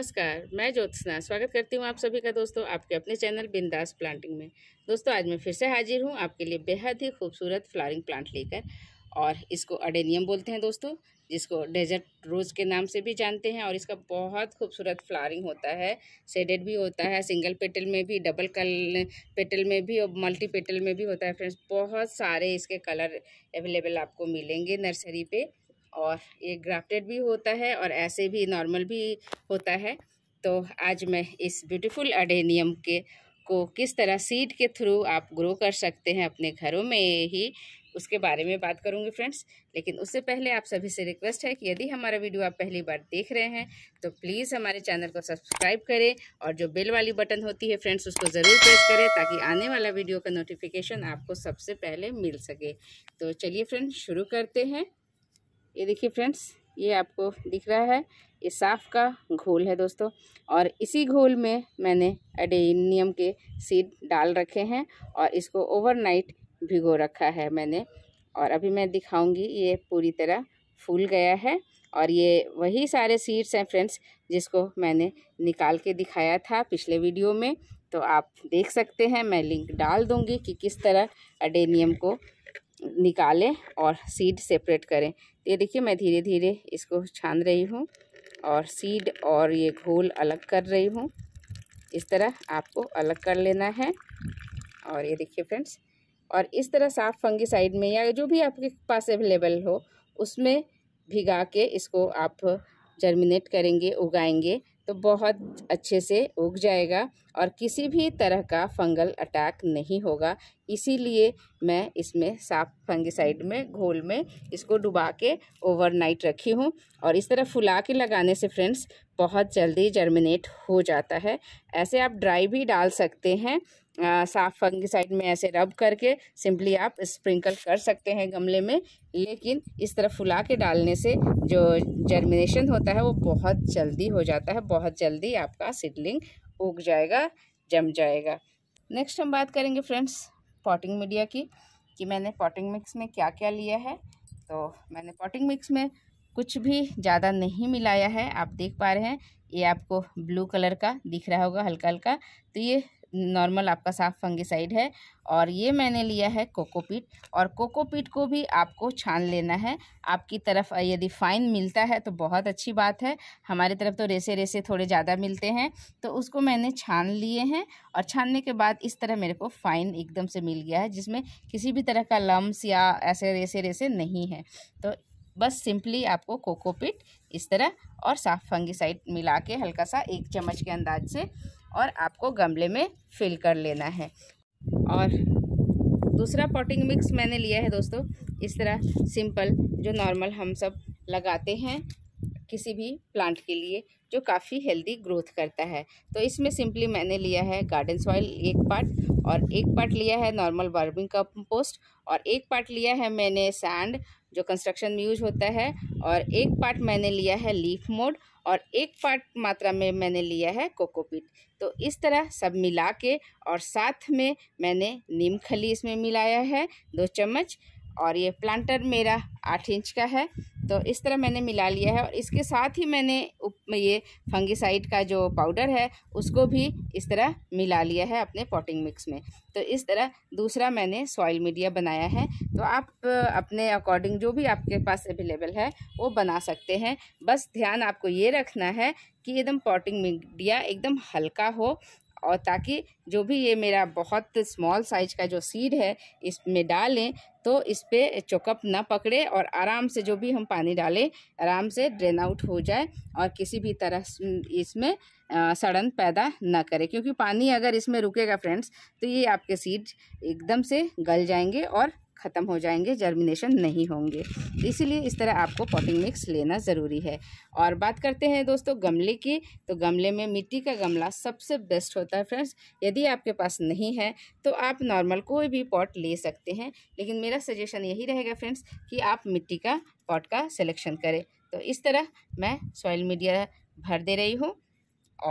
नमस्कार मैं ज्योत्सना स्वागत करती हूँ आप सभी का दोस्तों आपके अपने चैनल बिंदास प्लांटिंग में दोस्तों आज मैं फिर से हाजिर हूँ आपके लिए बेहद ही खूबसूरत फ्लावरिंग प्लांट लेकर और इसको अडेनियम बोलते हैं दोस्तों जिसको डेजर्ट रोज़ के नाम से भी जानते हैं और इसका बहुत खूबसूरत फ्लावरिंग होता है सेडेड भी होता है सिंगल पेटल में भी डबल कल पेटल में भी और मल्टी पेटल में भी होता है फ्रेंड्स बहुत सारे इसके कलर अवेलेबल आपको मिलेंगे नर्सरी पर और ये ग्राफ्टेड भी होता है और ऐसे भी नॉर्मल भी होता है तो आज मैं इस ब्यूटीफुल अडेनियम के को किस तरह सीड के थ्रू आप ग्रो कर सकते हैं अपने घरों में ही उसके बारे में बात करूंगी फ्रेंड्स लेकिन उससे पहले आप सभी से रिक्वेस्ट है कि यदि हमारा वीडियो आप पहली बार देख रहे हैं तो प्लीज़ हमारे चैनल को सब्सक्राइब करें और जो बेल वाली बटन होती है फ्रेंड्स उसको ज़रूर प्रेस करें ताकि आने वाला वीडियो का नोटिफिकेशन आपको सबसे पहले मिल सके तो चलिए फ्रेंड्स शुरू करते हैं ये देखिए फ्रेंड्स ये आपको दिख रहा है ये साफ का घोल है दोस्तों और इसी घोल में मैंने एडेनियम के सीड डाल रखे हैं और इसको ओवरनाइट भिगो रखा है मैंने और अभी मैं दिखाऊंगी ये पूरी तरह फूल गया है और ये वही सारे सीड्स हैं फ्रेंड्स जिसको मैंने निकाल के दिखाया था पिछले वीडियो में तो आप देख सकते हैं मैं लिंक डाल दूंगी कि किस तरह अडेनियम को निकालें और सीड सेपरेट करें तो ये देखिए मैं धीरे धीरे इसको छान रही हूँ और सीड और ये घोल अलग कर रही हूँ इस तरह आपको अलग कर लेना है और ये देखिए फ्रेंड्स और इस तरह साफ साइड में या जो भी आपके पास अवेलेबल हो उसमें भिगा के इसको आप जर्मिनेट करेंगे उगाएंगे तो बहुत अच्छे से उग जाएगा और किसी भी तरह का फंगल अटैक नहीं होगा इसीलिए मैं इसमें साफ फंगिसाइड में घोल में इसको डुबा के ओवरनाइट रखी हूँ और इस तरह फुला के लगाने से फ्रेंड्स बहुत जल्दी जर्मिनेट हो जाता है ऐसे आप ड्राई भी डाल सकते हैं साफ फंगिसाइड में ऐसे रब करके सिंपली आप स्प्रिंकल कर सकते हैं गमले में लेकिन इस तरह फुला के डालने से जो जर्मिनेशन होता है वो बहुत जल्दी हो जाता है बहुत जल्दी आपका सीडलिंग उग जाएगा जम जाएगा नेक्स्ट हम बात करेंगे फ्रेंड्स पॉटिंग मीडिया की कि मैंने पॉटिंग मिक्स में क्या क्या लिया है तो मैंने पॉटिंग मिक्स में कुछ भी ज़्यादा नहीं मिलाया है आप देख पा रहे हैं ये आपको ब्लू कलर का दिख रहा होगा हल्का हल्का तो ये नॉर्मल आपका साफ फंगिसाइड है और ये मैंने लिया है कोकोपीट और कोकोपीट को भी आपको छान लेना है आपकी तरफ यदि फाइन मिलता है तो बहुत अच्छी बात है हमारी तरफ तो रेसे रेसे थोड़े ज़्यादा मिलते हैं तो उसको मैंने छान लिए हैं और छानने के बाद इस तरह मेरे को फाइन एकदम से मिल गया है जिसमें किसी भी तरह का लम्ब या ऐसे रेसे रेसे नहीं है तो बस सिंपली आपको कोकोपीट इस तरह और साफ फंगिसाइड मिला के हल्का सा एक चम्मच के अंदाज से और आपको गमले में फिल कर लेना है और दूसरा पॉटिंग मिक्स मैंने लिया है दोस्तों इस तरह सिंपल जो नॉर्मल हम सब लगाते हैं किसी भी प्लांट के लिए जो काफ़ी हेल्दी ग्रोथ करता है तो इसमें सिंपली मैंने लिया है गार्डन सॉइल एक पार्ट और एक पार्ट लिया है नॉर्मल वर्मिंग कंपोस्ट और एक पार्ट लिया है मैंने सैंड जो कंस्ट्रक्शन में यूज होता है और एक पार्ट मैंने लिया है लीफ मोड और एक पार्ट मात्रा में मैंने लिया है कोकोपीट तो इस तरह सब मिला के और साथ में मैंने नीम खली इसमें मिलाया है दो चम्मच और ये प्लांटर मेरा आठ इंच का है तो इस तरह मैंने मिला लिया है और इसके साथ ही मैंने ये फंगिसाइड का जो पाउडर है उसको भी इस तरह मिला लिया है अपने पॉटिंग मिक्स में तो इस तरह दूसरा मैंने सॉइल मीडिया बनाया है तो आप अपने अकॉर्डिंग जो भी आपके पास अवेलेबल है वो बना सकते हैं बस ध्यान आपको ये रखना है कि एकदम पॉटिंग मीडिया एकदम हल्का हो और ताकि जो भी ये मेरा बहुत स्मॉल साइज का जो सीड है इसमें डालें तो इस पर चौकअप ना पकड़े और आराम से जो भी हम पानी डालें आराम से ड्रेन आउट हो जाए और किसी भी तरह इसमें सड़न पैदा ना करे क्योंकि पानी अगर इसमें रुकेगा फ्रेंड्स तो ये आपके सीड एकदम से गल जाएंगे और ख़त्म हो जाएंगे जर्मिनेशन नहीं होंगे इसीलिए इस तरह आपको पॉटिंग मिक्स लेना ज़रूरी है और बात करते हैं दोस्तों गमले की तो गमले में मिट्टी का गमला सबसे बेस्ट होता है फ्रेंड्स यदि आपके पास नहीं है तो आप नॉर्मल कोई भी पॉट ले सकते हैं लेकिन मेरा सजेशन यही रहेगा फ्रेंड्स कि आप मिट्टी का पॉट का सिलेक्शन करें तो इस तरह मैं सॉइल मीडिया भर दे रही हूँ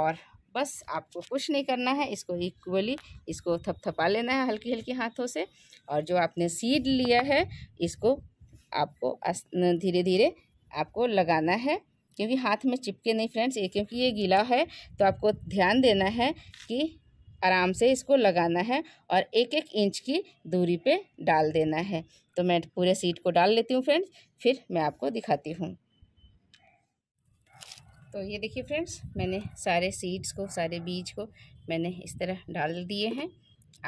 और बस आपको कुछ नहीं करना है इसको इक्वली इसको थपथपा लेना है हल्की हल्की हाथों से और जो आपने सीड लिया है इसको आपको धीरे धीरे आपको लगाना है क्योंकि हाथ में चिपके नहीं फ्रेंड्स ये क्योंकि ये गीला है तो आपको ध्यान देना है कि आराम से इसको लगाना है और एक एक इंच की दूरी पे डाल देना है तो मैं पूरे सीट को डाल लेती हूँ फ्रेंड्स फिर मैं आपको दिखाती हूँ तो ये देखिए फ्रेंड्स मैंने सारे सीड्स को सारे बीज को मैंने इस तरह डाल दिए हैं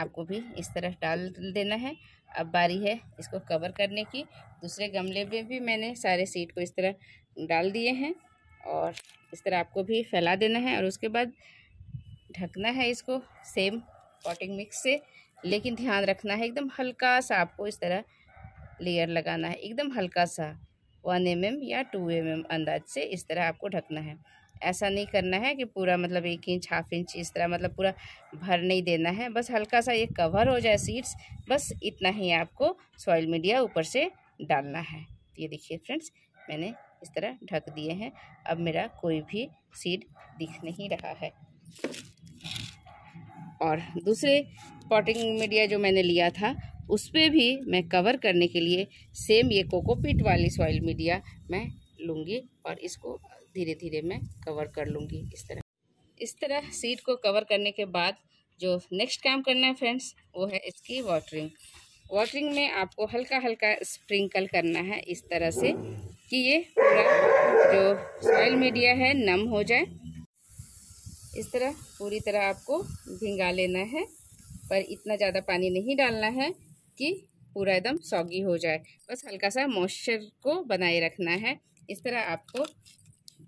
आपको भी इस तरह डाल देना है अब बारी है इसको कवर करने की दूसरे गमले में भी मैंने सारे सीड को इस तरह डाल दिए हैं और इस तरह आपको भी फैला देना है और उसके बाद ढकना है इसको सेम पॉटिंग मिक्स से लेकिन ध्यान रखना है एकदम हल्का सा आपको इस तरह लेयर लगाना है एकदम हल्का सा वन एम mm या टू एम mm अंदाज से इस तरह आपको ढकना है ऐसा नहीं करना है कि पूरा मतलब एक इंच हाफ इंच इस तरह मतलब पूरा भर नहीं देना है बस हल्का सा ये कवर हो जाए सीड्स बस इतना ही आपको सॉइल मीडिया ऊपर से डालना है ये देखिए फ्रेंड्स मैंने इस तरह ढक दिए हैं अब मेरा कोई भी सीड दिख नहीं रहा है और दूसरे पॉटिंग मीडिया जो मैंने लिया था उस पर भी मैं कवर करने के लिए सेम ये कोकोपीट वाली सॉइल मीडिया मैं लूँगी और इसको धीरे धीरे मैं कवर कर लूँगी इस तरह इस तरह सीड को कवर करने के बाद जो नेक्स्ट काम करना है फ्रेंड्स वो है इसकी वाटरिंग वाटरिंग में आपको हल्का हल्का स्प्रिंकल करना है इस तरह से कि ये पूरा जो सॉइल मीडिया है नम हो जाए इस तरह पूरी तरह आपको भिंगा लेना है पर इतना ज़्यादा पानी नहीं डालना है कि पूरा एकदम सॉगी हो जाए बस हल्का सा मॉइस्चर को बनाए रखना है इस तरह आपको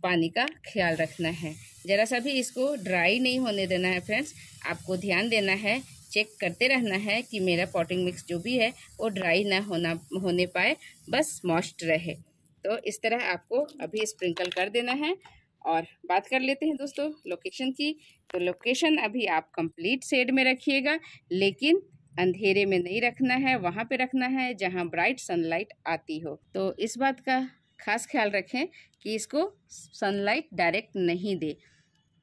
पानी का ख्याल रखना है ज़रा सा भी इसको ड्राई नहीं होने देना है फ्रेंड्स आपको ध्यान देना है चेक करते रहना है कि मेरा पॉटिंग मिक्स जो भी है वो ड्राई ना होना होने पाए बस मॉस्ट रहे तो इस तरह आपको अभी स्प्रिंकल कर देना है और बात कर लेते हैं दोस्तों लोकेशन की तो लोकेशन अभी आप कंप्लीट सेड में रखिएगा लेकिन अंधेरे में नहीं रखना है वहाँ पे रखना है जहाँ ब्राइट सनलाइट आती हो तो इस बात का खास ख्याल रखें कि इसको सनलाइट डायरेक्ट नहीं दे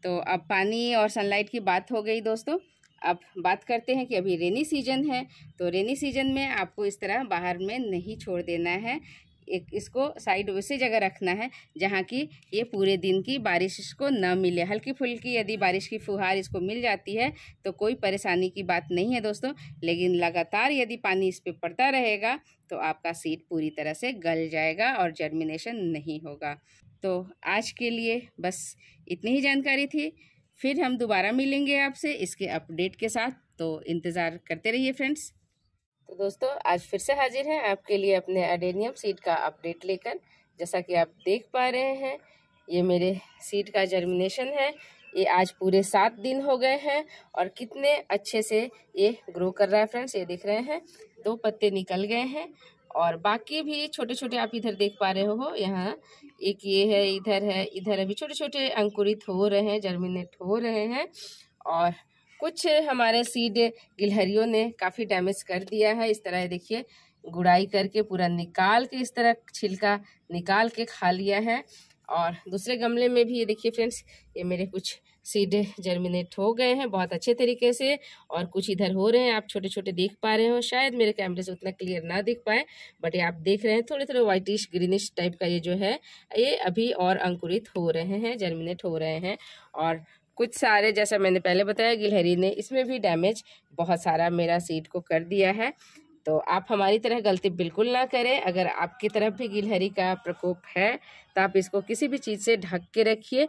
तो अब पानी और सनलाइट की बात हो गई दोस्तों अब बात करते हैं कि अभी रेनी सीजन है तो रेनी सीजन में आपको इस तरह बाहर में नहीं छोड़ देना है एक इसको साइड वैसे जगह रखना है जहाँ की ये पूरे दिन की बारिश को न मिले हल्की फुल्की यदि बारिश की फुहार इसको मिल जाती है तो कोई परेशानी की बात नहीं है दोस्तों लेकिन लगातार यदि पानी इस पर पड़ता रहेगा तो आपका सीड पूरी तरह से गल जाएगा और जर्मिनेशन नहीं होगा तो आज के लिए बस इतनी ही जानकारी थी फिर हम दोबारा मिलेंगे आपसे इसके अपडेट के साथ तो इंतज़ार करते रहिए फ्रेंड्स तो दोस्तों आज फिर से हाजिर हैं आपके लिए अपने एडेनियम सीड का अपडेट लेकर जैसा कि आप देख पा रहे हैं ये मेरे सीड का जर्मिनेशन है ये आज पूरे सात दिन हो गए हैं और कितने अच्छे से ये ग्रो कर रहा है फ्रेंड्स ये देख रहे हैं दो पत्ते निकल गए हैं और बाकी भी छोटे छोटे आप इधर देख पा रहे हो यहाँ एक ये है इधर है इधर अभी छोटे छोटे अंकुरित हो रहे हैं जर्मिनेट हो रहे हैं और कुछ हमारे सीड गिलहरियों ने काफ़ी डैमेज कर दिया है इस तरह देखिए गुड़ाई करके पूरा निकाल के इस तरह छिलका निकाल के खा लिया है और दूसरे गमले में भी ये देखिए फ्रेंड्स ये मेरे कुछ सीड जर्मिनेट हो गए हैं बहुत अच्छे तरीके से और कुछ इधर हो रहे हैं आप छोटे छोटे देख पा रहे हो शायद मेरे कैमरे से उतना क्लियर ना दिख पाए बट ये आप देख रहे हैं थोड़े थोड़े वाइटिश ग्रीनिश टाइप का ये जो है ये अभी और अंकुरित हो रहे हैं जर्मिनेट हो रहे हैं और कुछ सारे जैसा मैंने पहले बताया गिलहरी ने इसमें भी डैमेज बहुत सारा मेरा सीट को कर दिया है तो आप हमारी तरह गलती बिल्कुल ना करें अगर आपकी तरफ भी गिलहरी का प्रकोप है तो आप इसको किसी भी चीज़ से ढक के रखिए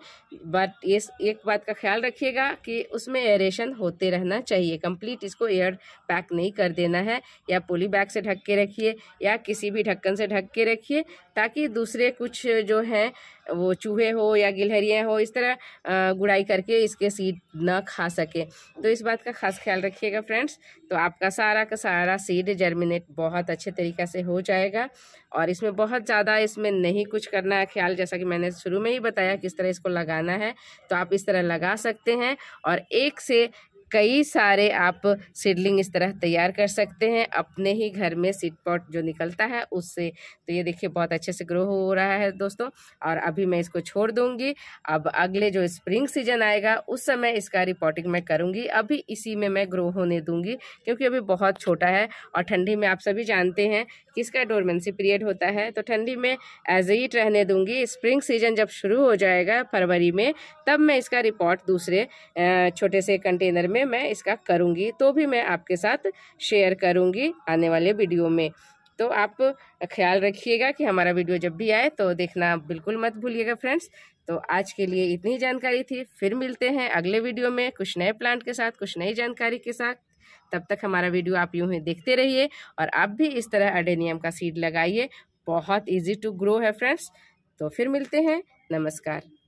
बट ये एक बात का ख्याल रखिएगा कि उसमें एरेशन होते रहना चाहिए कंप्लीट इसको एयर पैक नहीं कर देना है या पोली बैग से ढक के रखिए या किसी भी ढक्कन से ढक के रखिए ताकि दूसरे कुछ जो हैं वो चूहे हो या गिलहरियाँ हो इस तरह गुड़ाई करके इसके सीड ना खा सके तो इस बात का खास ख्याल रखिएगा फ्रेंड्स तो आपका सारा का सारा सीड जर्मिनेट बहुत अच्छे तरीक़े से हो जाएगा और इसमें बहुत ज़्यादा इसमें नहीं कुछ करना है ख्याल जैसा कि मैंने शुरू में ही बताया किस तरह इसको लगाना है तो आप इस तरह लगा सकते हैं और एक से कई सारे आप सीडलिंग इस तरह तैयार कर सकते हैं अपने ही घर में सीड पॉट जो निकलता है उससे तो ये देखिए बहुत अच्छे से ग्रो हो रहा है दोस्तों और अभी मैं इसको छोड़ दूंगी अब अगले जो स्प्रिंग सीजन आएगा उस समय इसका रिपोर्टिंग मैं करूँगी अभी इसी में मैं ग्रो होने दूँगी क्योंकि अभी बहुत छोटा है और ठंडी में आप सभी जानते हैं कि इसका डोरमेंसी पीरियड होता है तो ठंडी में एज ईट रहने दूँगी स्प्रिंग सीजन जब शुरू हो जाएगा फरवरी में तब मैं इसका रिपोर्ट दूसरे छोटे से कंटेनर में में मैं इसका करूँगी तो भी मैं आपके साथ शेयर करूँगी आने वाले वीडियो में तो आप ख्याल रखिएगा कि हमारा वीडियो जब भी आए तो देखना बिल्कुल मत भूलिएगा फ्रेंड्स तो आज के लिए इतनी जानकारी थी फिर मिलते हैं अगले वीडियो में कुछ नए प्लांट के साथ कुछ नई जानकारी के साथ तब तक हमारा वीडियो आप यूं ही देखते रहिए और आप भी इस तरह अडेनियम का सीड लगाइए बहुत ईजी टू ग्रो है फ्रेंड्स तो फिर मिलते हैं नमस्कार